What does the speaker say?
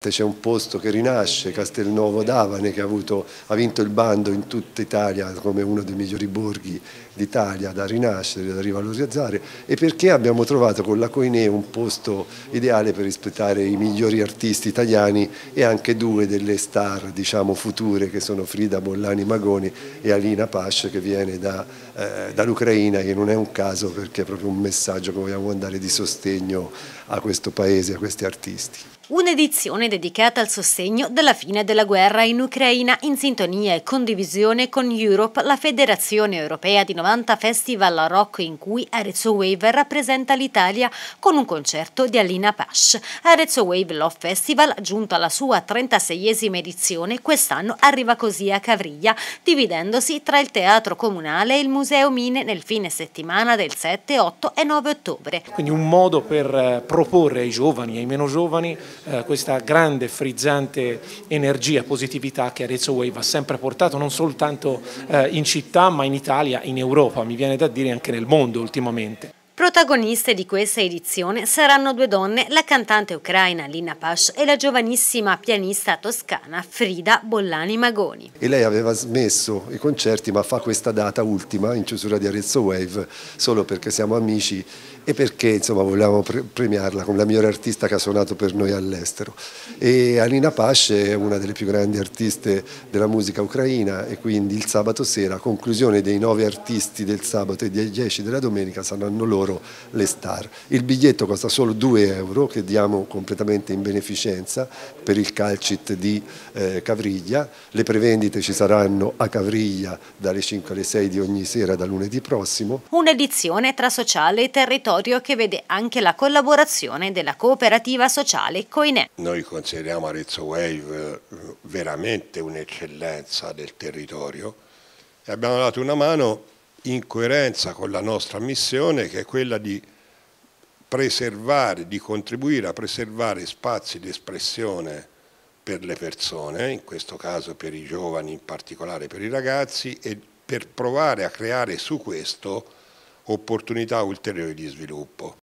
C'è un posto che rinasce, Castelnuovo d'Avane, che ha, avuto, ha, vinto il bando in tutta Italia come uno dei migliori borghi d'Italia da rinascere, da rivalorizzare e perché abbiamo trovato con la Coinè un posto ideale per rispettare i migliori artisti italiani e anche due delle star diciamo, future che sono Frida Bollani Magoni e Alina Pasce che viene da eh, dall'Ucraina, che non è un caso perché è proprio un messaggio che vogliamo mandare di sostegno a questo paese, a questi artisti. Un'edizione dedicata al sostegno della fine della guerra in Ucraina in sintonia e condivisione con Europe, la federazione europea di 90 festival rock in cui Arezzo Wave rappresenta l'Italia con un concerto di Alina Pash. Arezzo Wave Love Festival, giunto alla sua 36esima edizione, quest'anno arriva così a Cavriglia, dividendosi tra il teatro comunale e il museo Museo Mine nel fine settimana del 7, 8 e 9 ottobre. Quindi un modo per eh, proporre ai giovani e ai meno giovani eh, questa grande, frizzante energia, positività che Arezzo Wave ha sempre portato, non soltanto eh, in città ma in Italia, in Europa, mi viene da dire anche nel mondo ultimamente. Protagoniste di questa edizione saranno due donne, la cantante ucraina Lina Pash e la giovanissima pianista toscana Frida Bollani Magoni. E lei aveva smesso i concerti ma fa questa data ultima in chiusura di Arezzo Wave solo perché siamo amici e perché insomma volevamo pre premiarla come la migliore artista che ha suonato per noi all'estero. E Alina Pash è una delle più grandi artiste della musica ucraina e quindi il sabato sera, conclusione dei nove artisti del sabato e dei dieci della domenica, saranno loro loro le star. Il biglietto costa solo 2 euro che diamo completamente in beneficenza per il calcit di eh, Cavriglia, le prevendite ci saranno a Cavriglia dalle 5 alle 6 di ogni sera da lunedì prossimo. Un'edizione tra sociale e territorio che vede anche la collaborazione della cooperativa sociale Coinè. Noi consideriamo Arezzo Wave eh, veramente un'eccellenza del territorio e abbiamo dato una mano in coerenza con la nostra missione che è quella di preservare, di contribuire a preservare spazi di espressione per le persone, in questo caso per i giovani, in particolare per i ragazzi, e per provare a creare su questo opportunità ulteriori di sviluppo.